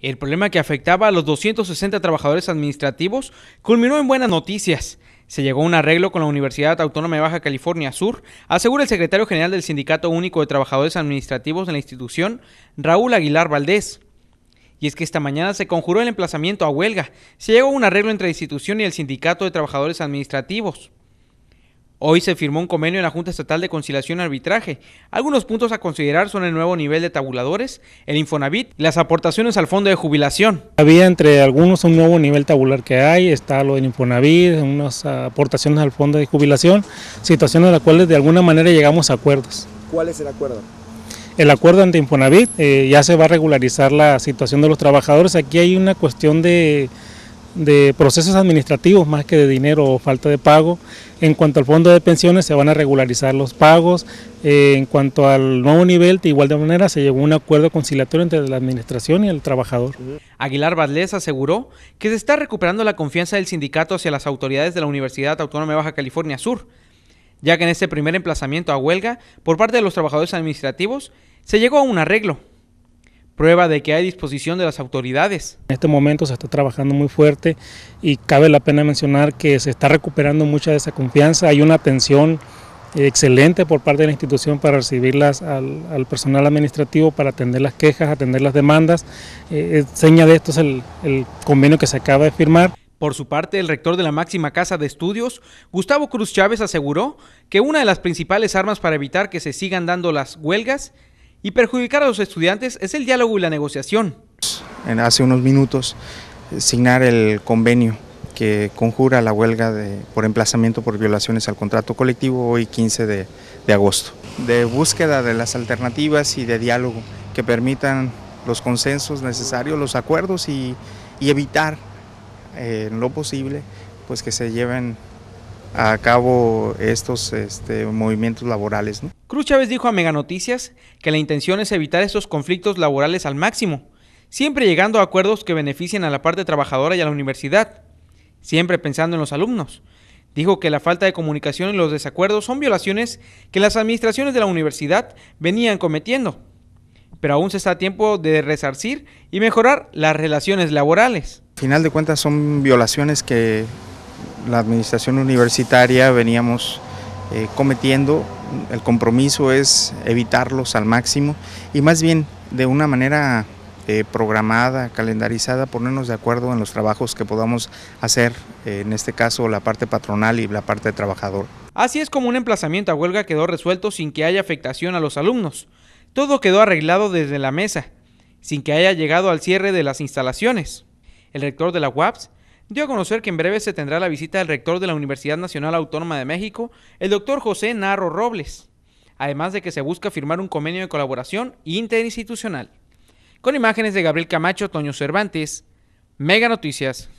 El problema que afectaba a los 260 trabajadores administrativos culminó en buenas noticias. Se llegó a un arreglo con la Universidad Autónoma de Baja California Sur, asegura el secretario general del Sindicato Único de Trabajadores Administrativos de la institución, Raúl Aguilar Valdés. Y es que esta mañana se conjuró el emplazamiento a huelga. Se llegó a un arreglo entre la institución y el Sindicato de Trabajadores Administrativos. Hoy se firmó un convenio en la Junta Estatal de Conciliación y Arbitraje. Algunos puntos a considerar son el nuevo nivel de tabuladores, el Infonavit las aportaciones al fondo de jubilación. Había entre algunos un nuevo nivel tabular que hay, está lo del Infonavit, unas aportaciones al fondo de jubilación, situaciones en las cuales de alguna manera llegamos a acuerdos. ¿Cuál es el acuerdo? El acuerdo ante Infonavit eh, ya se va a regularizar la situación de los trabajadores. Aquí hay una cuestión de de procesos administrativos más que de dinero o falta de pago. En cuanto al fondo de pensiones se van a regularizar los pagos. Eh, en cuanto al nuevo nivel, de igual de manera se llegó a un acuerdo conciliatorio entre la administración y el trabajador. Aguilar Badlés aseguró que se está recuperando la confianza del sindicato hacia las autoridades de la Universidad Autónoma de Baja California Sur, ya que en este primer emplazamiento a huelga por parte de los trabajadores administrativos se llegó a un arreglo prueba de que hay disposición de las autoridades. En este momento se está trabajando muy fuerte y cabe la pena mencionar que se está recuperando mucha de esa confianza, hay una atención excelente por parte de la institución para recibirlas al, personal administrativo, para atender las quejas, atender las demandas. Eh, seña de esto es el, el convenio que se acaba de firmar. Por su parte, el rector de la máxima casa de estudios, Gustavo Cruz Chávez, aseguró que una de las principales armas para evitar que se sigan dando las huelgas y perjudicar a los estudiantes es el diálogo y la negociación. hace unos minutos eh, signar el convenio que conjura la huelga de, por emplazamiento por violaciones al contrato colectivo hoy 15 de, agosto. De búsqueda de las alternativas y de diálogo que permitan los consensos necesarios, los acuerdos y, evitar eh, en lo posible pues que se lleven a cabo estos este, movimientos laborales. Cruz Chávez dijo a Mega Noticias que la intención es evitar estos conflictos laborales al máximo, siempre llegando a acuerdos que beneficien a la parte trabajadora y a la universidad, siempre pensando en los alumnos. Dijo que la falta de comunicación y los desacuerdos son violaciones que las administraciones de la universidad venían cometiendo, pero aún se está a tiempo de resarcir y mejorar las relaciones laborales. Al final de cuentas son violaciones que la administración universitaria veníamos eh, cometiendo el compromiso es evitarlos al máximo y más bien de una manera eh, programada, calendarizada, ponernos de acuerdo en los trabajos que podamos hacer, eh, en este caso la parte patronal y la parte trabajadora. Así es como un emplazamiento a huelga quedó resuelto sin que haya afectación a los alumnos. Todo quedó arreglado desde la mesa, sin que haya llegado al cierre de las instalaciones. El rector de la UAPS dio a conocer que en breve se tendrá la visita del rector de la Universidad Nacional Autónoma de México, el doctor José Narro Robles, además de que se busca firmar un convenio de colaboración interinstitucional. Con imágenes de Gabriel Camacho, Toño Cervantes, Mega Noticias.